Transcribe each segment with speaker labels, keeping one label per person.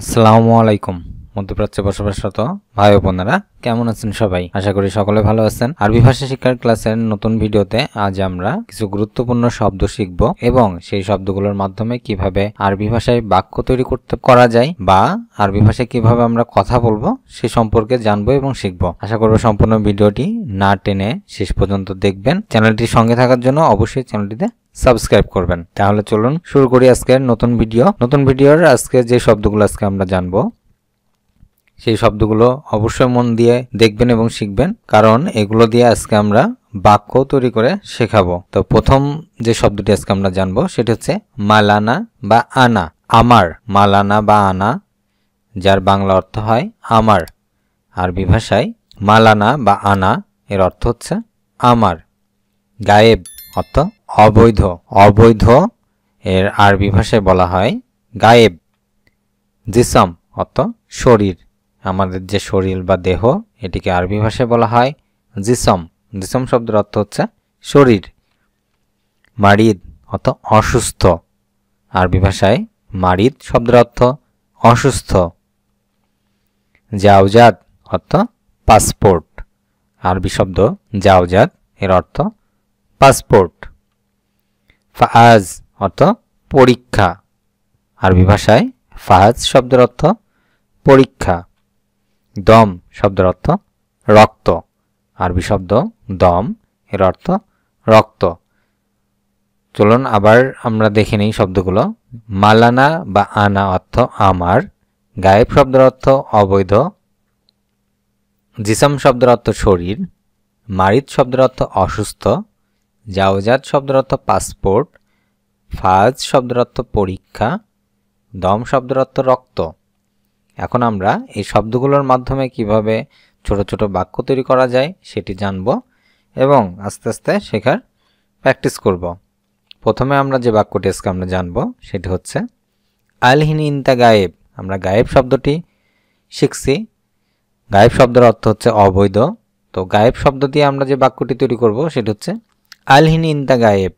Speaker 1: আসসালামু আলাইকুম মধ্যপ্রাচ্যে বসবাসরত ভাই বোনেরা কেমন আছেন সবাই আশা করি সকলে ভালো আছেন আরবি ভাষা শিক্ষার ক্লাসের নতুন ভিডিওতে আজ আমরা কিছু গুরুত্বপূর্ণ শব্দ শিখব এবং সেই শব্দগুলোর মাধ্যমে কিভাবে আরবি ভাষায় বাক্য তৈরি করতে করা যায় বা আরবি ভাষায় কিভাবে আমরা কথা বলবো সে সম্পর্কে জানবো এবং শিখব আশা করবো সম্পূর্ণ ভিডিওটি না টেনে শেষ পর্যন্ত দেখবেন চ্যানেলটির সঙ্গে থাকার জন্য অবশ্যই চ্যানেলটিতে সাবস্ক্রাইব করবেন তাহলে চলুন শুরু করি আজকের নতুন ভিডিও নতুন ভিডিওর আজকে যে শব্দগুলো আজকে আমরা জানবো সেই শব্দগুলো অবশ্যই মন দিয়ে দেখবেন এবং শিখবেন কারণ এগুলো দিয়ে আজকে আমরা বাক্য তৈরি করে শেখাবো তো প্রথম যে শব্দটি আজকে আমরা জানবো সেটি হচ্ছে মালানা বা আনা আমার মালানা বা আনা যার বাংলা অর্থ হয় আমার আরবি ভাষায় মালানা বা আনা এর অর্থ হচ্ছে আমার গায়েব অর্থ অবৈধ অবৈধ এর আরবি ভাষায় বলা হয় গায়েব জিসম অত শরীর আমাদের যে শরীর বা দেহ এটিকে আরবি ভাষায় বলা হয় জিসম জিসম শব্দের অর্থ হচ্ছে শরীর মারিদ অত অসুস্থ আরবি ভাষায় মারিদ শব্দের অর্থ অসুস্থ জাওজাত অর্থ পাসপোর্ট আরবি শব্দ জাওজাত এর অর্থ পাসপোর্ট ফাজ অর্থ পরীক্ষা আরবি ভাষায় ফাজ শব্দের অর্থ পরীক্ষা দম শব্দের অর্থ রক্ত আরবি শব্দ দম এর অর্থ রক্ত চলুন আবার আমরা দেখে নিই শব্দগুলো মালানা বা আনা অর্থ আমার গায়েব শব্দের অর্থ অবৈধ জিসম শব্দের অর্থ শরীর মারিত শব্দের অর্থ অসুস্থ জাওজাত শব্দের অর্থ পাসপোর্ট ফাজ শব্দের অর্থ পরীক্ষা দম শব্দের অর্থ রক্ত এখন আমরা এই শব্দগুলোর মাধ্যমে কিভাবে ছোট ছোট বাক্য তৈরি করা যায় সেটি জানব এবং আস্তে আস্তে শেখার প্র্যাকটিস করব প্রথমে আমরা যে বাক্যটি আজকে আমরা জানব সেটি হচ্ছে ইন ইন্তা গায়েব আমরা গায়েব শব্দটি শিখছি গায়েব শব্দের অর্থ হচ্ছে অবৈধ তো গায়েব শব্দ দিয়ে আমরা যে বাক্যটি তৈরি করব সেটি হচ্ছে হিন ইন্দা গায়েব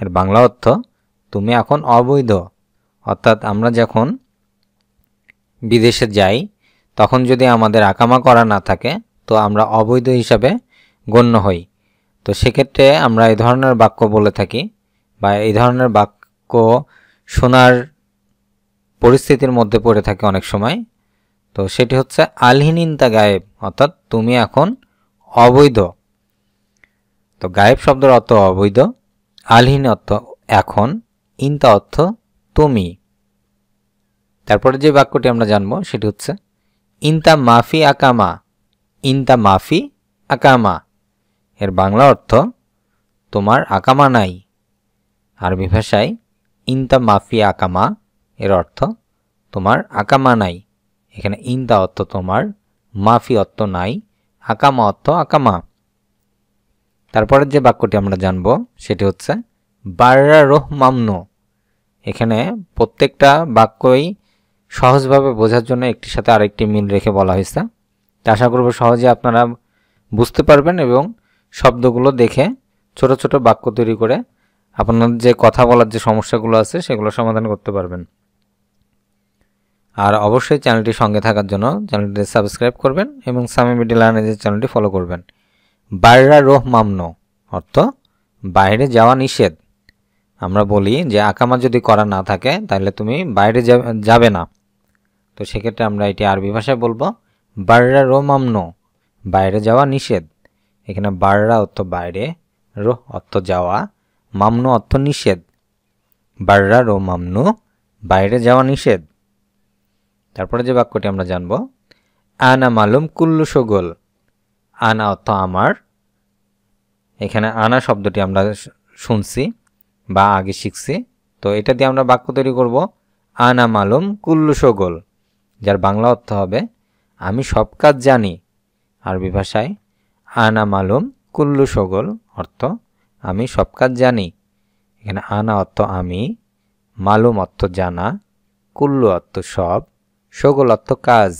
Speaker 1: এর বাংলা অর্থ তুমি এখন অবৈধ অর্থাৎ আমরা যখন বিদেশে যাই তখন যদি আমাদের আকামা করা না থাকে তো আমরা অবৈধ হিসাবে গণ্য হই তো সেক্ষেত্রে আমরা এই ধরনের বাক্য বলে থাকি বা এই ধরনের বাক্য শোনার পরিস্থিতির মধ্যে পড়ে থাকে অনেক সময় তো সেটি হচ্ছে আলহিনিন্তা গায়েব অর্থাৎ তুমি এখন অবৈধ তো গায়েব শব্দের অর্থ অবৈধ আলহীন অর্থ এখন ইনতা অর্থ তুমি তারপরে যে বাক্যটি আমরা জানবো সেটি হচ্ছে ইনতা মাফি আকামা ইনতা মাফি আকামা এর বাংলা অর্থ তোমার আকামা নাই আরবি ভাষায় ইনতা মাফি আকামা এর অর্থ তোমার আকামা নাই এখানে ইনতা অর্থ তোমার মাফি অর্থ নাই আকামা অর্থ আকামা তারপরের যে বাক্যটি আমরা জানব সেটি হচ্ছে বার্রা রোহ মামনো এখানে প্রত্যেকটা বাক্যই সহজভাবে বোঝার জন্য একটির সাথে আরেকটি মিল রেখে বলা হয়েছে তা আশা করব সহজে আপনারা বুঝতে পারবেন এবং শব্দগুলো দেখে ছোট ছোট বাক্য তৈরি করে আপনার যে কথা বলার যে সমস্যাগুলো আছে সেগুলো সমাধান করতে পারবেন আর অবশ্যই চ্যানেলটি সঙ্গে থাকার জন্য চ্যানেলটি সাবস্ক্রাইব করবেন এবং সামি মিডিয়া লার্নেজের চ্যানেলটি ফলো করবেন বাইরা রোহ মামন অর্থ বাইরে যাওয়া নিষেধ আমরা বলি যে আকামা যদি করা না থাকে তাহলে তুমি বাইরে যাবে না তো সেক্ষেত্রে আমরা এটি আরবি ভাষায় বলবো বাইরা রো মামন বাইরে যাওয়া নিষেধ এখানে বাররা অর্থ বাইরে রোহ অর্থ যাওয়া মামন অর্থ নিষেধ বাররা রো মামন বাইরে যাওয়া নিষেধ তারপরে যে বাক্যটি আমরা জানব আনা মালুম কুল্লু সগোল আনা অর্থ আমার এখানে আনা শব্দটি আমরা শুনছি বা আগে শিখছি তো এটা দিয়ে আমরা বাক্য তৈরি করব আনা মালুম কুল্লু সগোল যার বাংলা অর্থ হবে আমি সব কাজ জানি আরবি ভাষায় আনা মালুম কুল্লু সগোল অর্থ আমি সব কাজ জানি এখানে আনা অর্থ আমি মালুম অর্থ জানা কুল্লু অর্থ সব সগোল অর্থ কাজ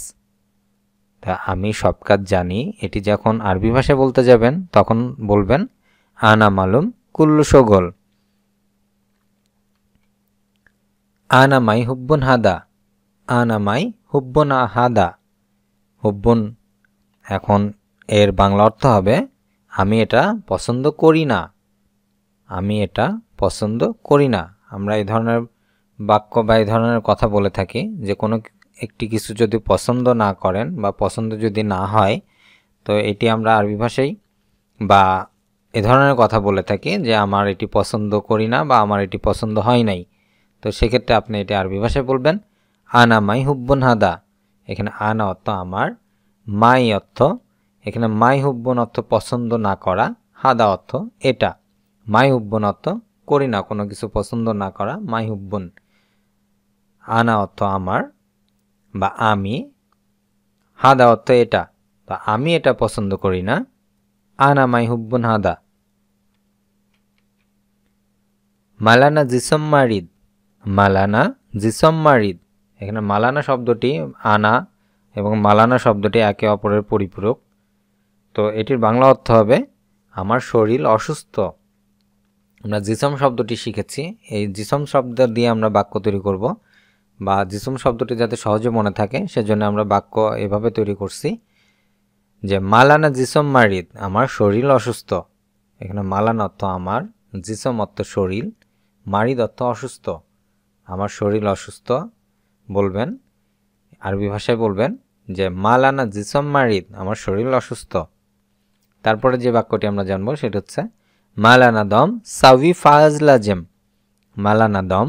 Speaker 1: তা আমি সব কাজ জানি এটি যখন আরবি ভাষায় বলতে যাবেন তখন বলবেন আনা মালুম কুল্লু সগল আনা মাই হুব্বন হাদা আনা মাই হুব্বন হাদা হুব্বন এখন এর বাংলা অর্থ হবে আমি এটা পছন্দ করি না আমি এটা পছন্দ করি না আমরা এই ধরনের বাক্য বা এই ধরনের কথা বলে থাকি যে কোনো একটি কিছু যদি পছন্দ না করেন বা পছন্দ যদি না হয় তো এটি আমরা আরবি ভাষায় বা এ ধরনের কথা বলে থাকি যে আমার এটি পছন্দ করি না বা আমার এটি পছন্দ হয় নাই তো সেক্ষেত্রে আপনি এটি আরবি ভাষায় বলবেন আনা মাই হুব্বন হাদা এখানে আনা অর্থ আমার মাই অর্থ এখানে মাই হুব্বন অর্থ পছন্দ না করা হাদা অর্থ এটা মাই হুব্বন অর্থ করি না কোনো কিছু পছন্দ না করা মাই হুব্বন আনা অর্থ আমার বা আমি হাদা অর্থ এটা বা আমি এটা পছন্দ করি না আনা মাই হুব্বুন হাদা মালানা জিসম মারিদ মালানা জিসম মারিদ এখানে মালানা শব্দটি আনা এবং মালানা শব্দটি একে অপরের পরিপূরক তো এটির বাংলা অর্থ হবে আমার শরীর অসুস্থ আমরা জিসম শব্দটি শিখেছি এই জিসম শব্দ দিয়ে আমরা বাক্য তৈরি করব বা জিসুম শব্দটি যাতে সহজে মনে থাকে সেজন্য আমরা বাক্য এভাবে তৈরি করছি যে মালানা জিসম মারিদ আমার শরীর অসুস্থ এখানে মালান অর্থ আমার জিসম অর্থ শরীর মারিদ অর্থ অসুস্থ আমার শরীর অসুস্থ বলবেন আরবি ভাষায় বলবেন যে মালানা জিসম মারিদ আমার শরীর অসুস্থ তারপরে যে বাক্যটি আমরা জানবো সেটা হচ্ছে মালানা দম সাউি ফাজলাজেম মালানা দম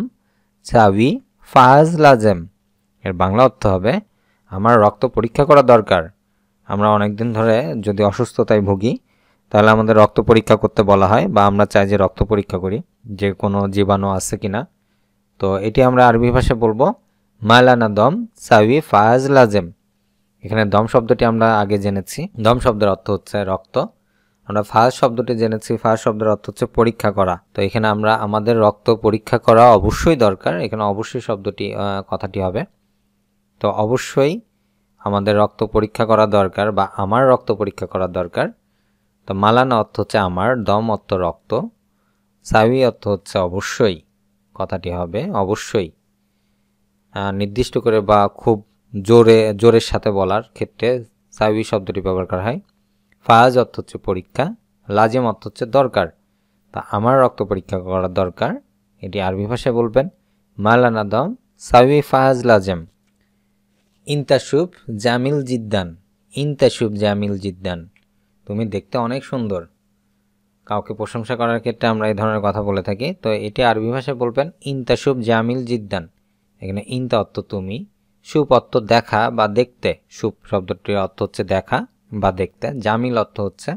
Speaker 1: সাউি ফাজ লাজেম এর বাংলা অর্থ হবে আমার রক্ত পরীক্ষা করা দরকার আমরা অনেক দিন ধরে যদি অসুস্থতায় ভুগি তাহলে আমাদের রক্ত পরীক্ষা করতে বলা হয় বা আমরা চাই যে রক্ত পরীক্ষা করি যে কোনো জীবাণু আছে কি না তো এটি আমরা আরবি ভাষায় বলবো মালানা দম সাবি ফাজ লাজেম এখানে দম শব্দটি আমরা আগে জেনেছি দম শব্দের অর্থ হচ্ছে রক্ত আমরা ফার্স্ট শব্দটি জেনেছি ফার্স্ট শব্দের অর্থ হচ্ছে পরীক্ষা করা তো এখানে আমরা আমাদের রক্ত পরীক্ষা করা অবশ্যই দরকার এখানে অবশ্যই শব্দটি কথাটি হবে তো অবশ্যই আমাদের রক্ত পরীক্ষা করা দরকার বা আমার রক্ত পরীক্ষা করা দরকার তো মালানা অর্থ হচ্ছে আমার দম অর্থ রক্ত সাবি অর্থ হচ্ছে অবশ্যই কথাটি হবে অবশ্যই নির্দিষ্ট করে বা খুব জোরে জোরের সাথে বলার ক্ষেত্রে সাবি শব্দটি ব্যবহার করা হয় ফায়াজ অর্থ হচ্ছে পরীক্ষা লাজেম অর্থ হচ্ছে দরকার তা আমার রক্ত পরীক্ষা করা দরকার এটি আরবি ভাষায় বলবেন মালানা দম সাবি ফাহাজ লাজেম ইন্তাসুফ জামিল জিদ্দান ইন্তাসুফ জামিল জিদ্দান তুমি দেখতে অনেক সুন্দর কাউকে প্রশংসা করার ক্ষেত্রে আমরা এই ধরনের কথা বলে থাকি তো এটি আরবি ভাষায় বলবেন ইন্তাসুফ জামিল জিদ্দান এখানে ইন্তা অর্থ তুমি সুপ অর্থ দেখা বা দেখতে সুপ শব্দটির অর্থ হচ্ছে দেখা বা দেখতে জামিল অর্থ হচ্ছে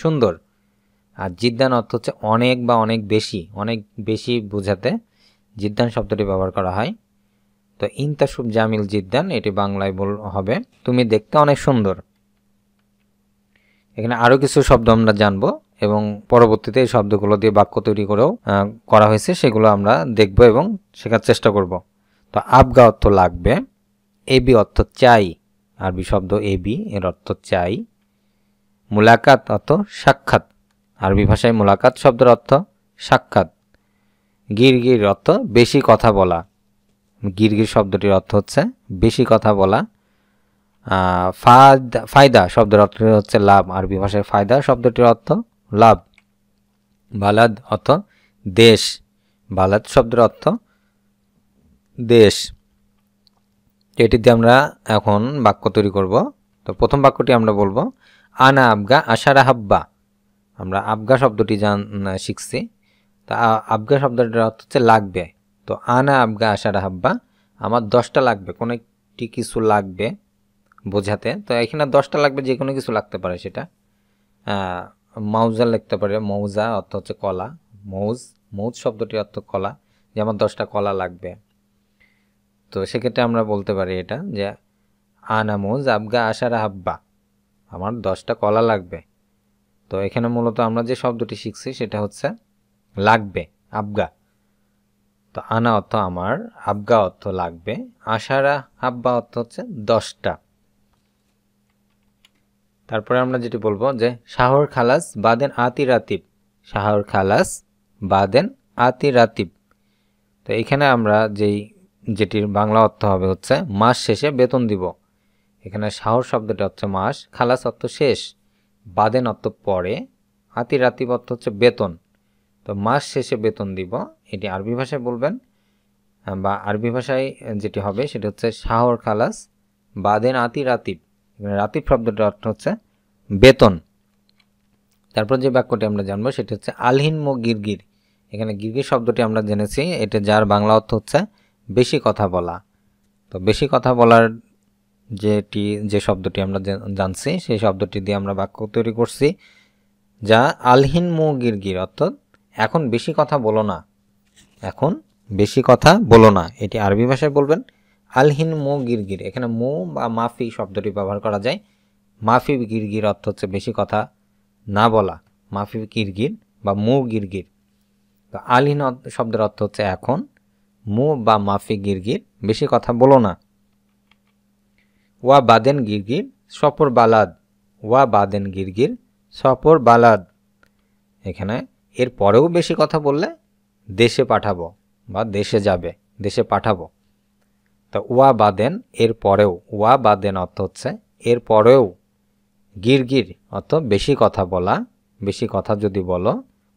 Speaker 1: সুন্দর আর জিদ্দান অর্থ হচ্ছে অনেক বা অনেক বেশি অনেক বেশি বোঝাতে জিদ্দান শব্দটি ব্যবহার করা হয় তো ইন্তাসুব জামিল জিদ্দান এটি বাংলায় বল হবে তুমি দেখতে অনেক সুন্দর এখানে আরও কিছু শব্দ আমরা জানবো এবং পরবর্তীতে এই শব্দগুলো দিয়ে বাক্য তৈরি করেও করা হয়েছে সেগুলো আমরা দেখব এবং শেখার চেষ্টা করব তো আবগা অর্থ লাগবে এবি অর্থ চাই আরবি শব্দ এ বি এর অর্থ চাই মুলাকাত অর্থ সাক্ষাৎ আরবি ভাষায় মুলাকাত শব্দের অর্থ সাক্ষাৎ গিরগির অর্থ বেশি কথা বলা গিরগির শব্দটির অর্থ হচ্ছে বেশি কথা বলা ফায়দা ফায়দা শব্দের অর্থ হচ্ছে লাভ আরবি ভাষায় ফায়দা শব্দটির অর্থ লাভ বালাদ অর্থ দেশ বালাদ শব্দের অর্থ দেশ এটি দিয়ে আমরা এখন বাক্য তৈরি করব তো প্রথম বাক্যটি আমরা বলবো আনা আবগা আশারা হাব্বা আমরা আবগা শব্দটি জান শিখছি তা আবগা শব্দটির অর্থ হচ্ছে লাগবে তো আনা আবগা আশারা হাব্বা আমার দশটা লাগবে কোনো একটি কিছু লাগবে বোঝাতে তো এখানে দশটা লাগবে যে কোনো কিছু লাগতে পারে সেটা মাউজা লিখতে পারে মৌজা অর্থ হচ্ছে কলা মৌজ মৌজ শব্দটির অর্থ কলা যে আমার দশটা কলা লাগবে তো সেক্ষেত্রে আমরা বলতে পারি এটা যে আনামোজ আবগা আশারা হাব্বা আমার দশটা কলা লাগবে তো এখানে মূলত আমরা যে শব্দটি শিখছি সেটা হচ্ছে লাগবে আবগা তো আনা অর্থ আমার আবগা অর্থ লাগবে আশারা হাব্বা অর্থ হচ্ছে দশটা তারপরে আমরা যেটি বলবো যে শাহর খালাস বাদেন আতি রাতিব শাহর খালাস বাদেন আতি রাতিব তো এখানে আমরা যেই যেটির বাংলা অর্থ হবে হচ্ছে মাস শেষে বেতন দিব এখানে শাহর শব্দটা হচ্ছে মাস খালাস অর্থ শেষ বাদেন অর্থ পরে হাতি রাতিব অর্থ হচ্ছে বেতন তো মাস শেষে বেতন দিব এটি আরবি ভাষায় বলবেন বা আরবি ভাষায় যেটি হবে সেটি হচ্ছে শাহর খালাস বাদেন আতি রাতিব এখানে রাতিব শব্দটার অর্থ হচ্ছে বেতন তারপর যে বাক্যটি আমরা জানবো সেটি হচ্ছে আলহিন মো গিরগির এখানে গিরগির শব্দটি আমরা জেনেছি এটা যার বাংলা অর্থ হচ্ছে বেশি কথা বলা তো বেশি কথা বলার যেটি যে শব্দটি আমরা জানছি সেই শব্দটি দিয়ে আমরা বাক্য তৈরি করছি যা আলহিন মু গির অর্থাৎ এখন বেশি কথা বলো না এখন বেশি কথা বলো না এটি আরবি ভাষায় বলবেন আলহিন মু গির এখানে মু বা মাফি শব্দটি ব্যবহার করা যায় মাফি গির অর্থ হচ্ছে বেশি কথা না বলা মাফি কিরগির বা মু গির তো আলহিন শব্দের অর্থ হচ্ছে এখন মু বা মাফি গিরগির বেশি কথা বলো না ওয়া বাদেন গিরগির সফর বালাদ ওয়া বাদেন গিরগির সফর বালাদ এখানে এর পরেও বেশি কথা বললে দেশে পাঠাবো বা দেশে যাবে দেশে পাঠাবো তো ওয়া বাদেন এর পরেও ওয়া বাদেন অর্থ হচ্ছে এর পরেও গিরগির অর্থ বেশি কথা বলা বেশি কথা যদি বলো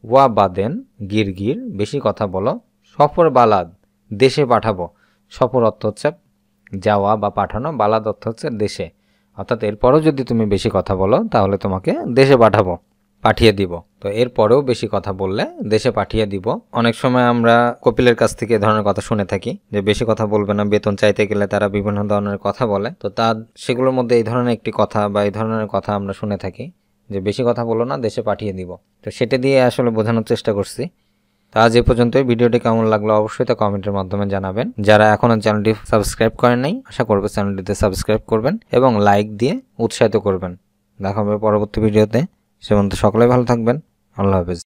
Speaker 1: ওয়া বাদেন গিরগির বেশি কথা বলো সফর বালাদ দেশে পাঠাবো সফর অর্থ হচ্ছে যাওয়া বা পাঠানো বালাদ অর্থ হচ্ছে দেশে অর্থাৎ এরপরও যদি তুমি বেশি কথা বলো তাহলে তোমাকে দেশে পাঠাবো পাঠিয়ে দিব তো এরপরেও বেশি কথা বললে দেশে পাঠিয়ে দিব অনেক সময় আমরা কপিলের কাছ থেকে এ ধরনের কথা শুনে থাকি যে বেশি কথা বলবে না বেতন চাইতে গেলে তারা বিভিন্ন ধরনের কথা বলে তো তার সেগুলোর মধ্যে এই ধরনের একটি কথা বা এই ধরনের কথা আমরা শুনে থাকি যে বেশি কথা বলো না দেশে পাঠিয়ে দিব তো সেটা দিয়ে আসলে বোঝানোর চেষ্টা করছি তো আজ এ পর্যন্ত ভিডিওটি কেমন লাগলো অবশ্যই তা কমেন্টের মাধ্যমে জানাবেন যারা এখনও চ্যানেলটি সাবস্ক্রাইব করেন নাই আশা করবো চ্যানেলটিতে সাবস্ক্রাইব করবেন এবং লাইক দিয়ে উৎসাহিত করবেন দেখা হবে পরবর্তী ভিডিওতে সে সকলে ভালো থাকবেন আল্লাহ হাফিজ